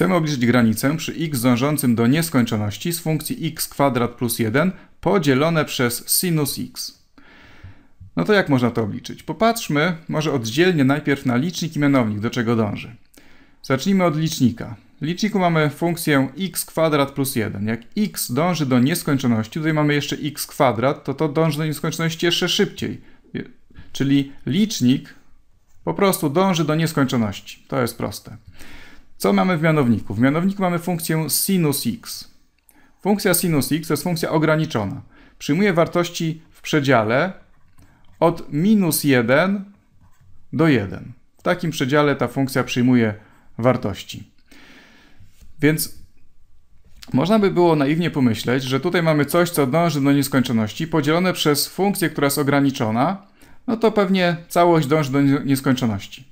Chcemy obliczyć granicę przy x dążącym do nieskończoności z funkcji x kwadrat plus 1 podzielone przez sinus x. No to jak można to obliczyć? Popatrzmy może oddzielnie najpierw na licznik i mianownik, do czego dąży. Zacznijmy od licznika. W liczniku mamy funkcję x kwadrat plus 1. Jak x dąży do nieskończoności, tutaj mamy jeszcze x kwadrat, to to dąży do nieskończoności jeszcze szybciej. Czyli licznik po prostu dąży do nieskończoności. To jest proste. Co mamy w mianowniku? W mianowniku mamy funkcję sinus x. Funkcja sinus x to jest funkcja ograniczona. Przyjmuje wartości w przedziale od minus 1 do 1. W takim przedziale ta funkcja przyjmuje wartości. Więc można by było naiwnie pomyśleć, że tutaj mamy coś, co dąży do nieskończoności, podzielone przez funkcję, która jest ograniczona, no to pewnie całość dąży do nieskończoności.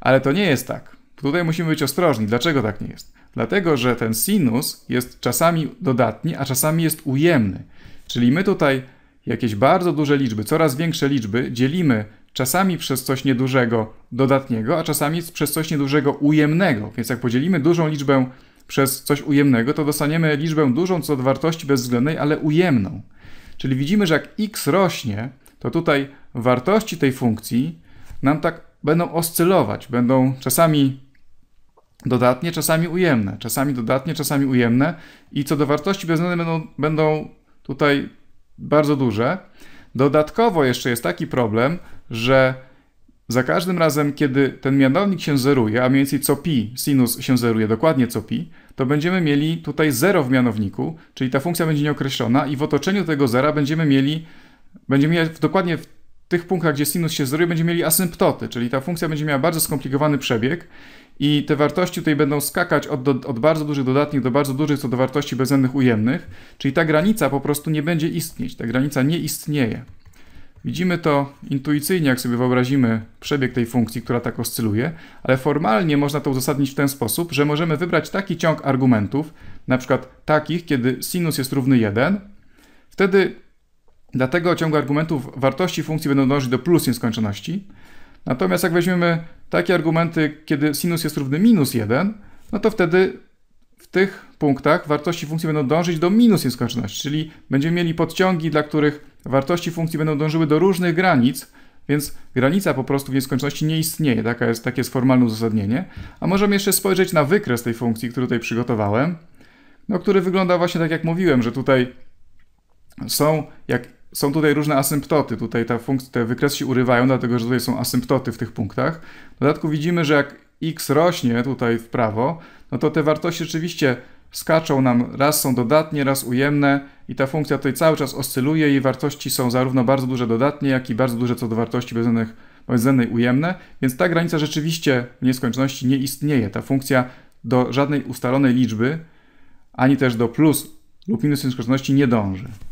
Ale to nie jest tak. Tutaj musimy być ostrożni. Dlaczego tak nie jest? Dlatego, że ten sinus jest czasami dodatni, a czasami jest ujemny. Czyli my tutaj jakieś bardzo duże liczby, coraz większe liczby dzielimy czasami przez coś niedużego dodatniego, a czasami przez coś niedużego ujemnego. Więc jak podzielimy dużą liczbę przez coś ujemnego, to dostaniemy liczbę dużą co do wartości bezwzględnej, ale ujemną. Czyli widzimy, że jak x rośnie, to tutaj wartości tej funkcji nam tak będą oscylować, będą czasami dodatnie, czasami ujemne, czasami dodatnie, czasami ujemne i co do wartości bez będą, będą tutaj bardzo duże. Dodatkowo jeszcze jest taki problem, że za każdym razem, kiedy ten mianownik się zeruje, a mniej więcej co pi sinus się zeruje, dokładnie co pi, to będziemy mieli tutaj 0 w mianowniku, czyli ta funkcja będzie nieokreślona i w otoczeniu tego zera będziemy mieli, będziemy mieli dokładnie w tych punktach, gdzie sinus się zeruje, będziemy mieli asymptoty, czyli ta funkcja będzie miała bardzo skomplikowany przebieg i te wartości tutaj będą skakać od, do, od bardzo dużych dodatnich do bardzo dużych co do wartości bezwzględnych ujemnych, czyli ta granica po prostu nie będzie istnieć, ta granica nie istnieje. Widzimy to intuicyjnie, jak sobie wyobrazimy przebieg tej funkcji, która tak oscyluje, ale formalnie można to uzasadnić w ten sposób, że możemy wybrać taki ciąg argumentów, na przykład takich, kiedy sinus jest równy 1, wtedy dla tego ciągu argumentów wartości funkcji będą dążyć do plus nieskończoności, Natomiast jak weźmiemy takie argumenty, kiedy sinus jest równy minus 1, no to wtedy w tych punktach wartości funkcji będą dążyć do minus nieskończoności, czyli będziemy mieli podciągi, dla których wartości funkcji będą dążyły do różnych granic, więc granica po prostu w nieskończoności nie istnieje. Taka jest, takie jest formalne uzasadnienie. A możemy jeszcze spojrzeć na wykres tej funkcji, który tutaj przygotowałem, no, który wygląda właśnie tak jak mówiłem, że tutaj są, jak są tutaj różne asymptoty, tutaj ta funkcja, te wykresy się urywają, dlatego że tutaj są asymptoty w tych punktach. W dodatku widzimy, że jak x rośnie tutaj w prawo, no to te wartości rzeczywiście skaczą nam, raz są dodatnie, raz ujemne i ta funkcja tutaj cały czas oscyluje, jej wartości są zarówno bardzo duże dodatnie, jak i bardzo duże co do wartości bezwzględnej ujemne, więc ta granica rzeczywiście w nieskończoności nie istnieje. Ta funkcja do żadnej ustalonej liczby, ani też do plus lub minus nieskończoności nie dąży.